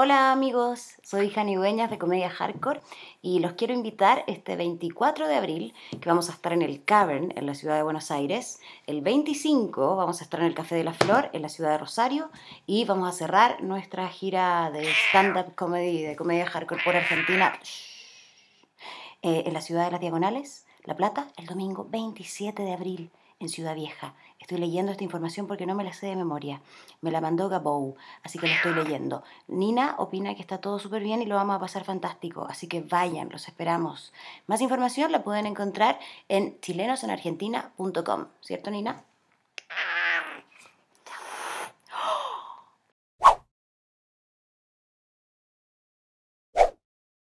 Hola amigos, soy Jani Dueñas de Comedia Hardcore y los quiero invitar este 24 de abril, que vamos a estar en el Cavern, en la ciudad de Buenos Aires. El 25 vamos a estar en el Café de la Flor, en la ciudad de Rosario. Y vamos a cerrar nuestra gira de stand-up comedy, de comedia hardcore por Argentina, eh, en la ciudad de las Diagonales, La Plata, el domingo 27 de abril en Ciudad Vieja. Estoy leyendo esta información porque no me la sé de memoria. Me la mandó Gabou, así que la estoy leyendo. Nina opina que está todo súper bien y lo vamos a pasar fantástico, así que vayan, los esperamos. Más información la pueden encontrar en chilenosenargentina.com, ¿cierto Nina?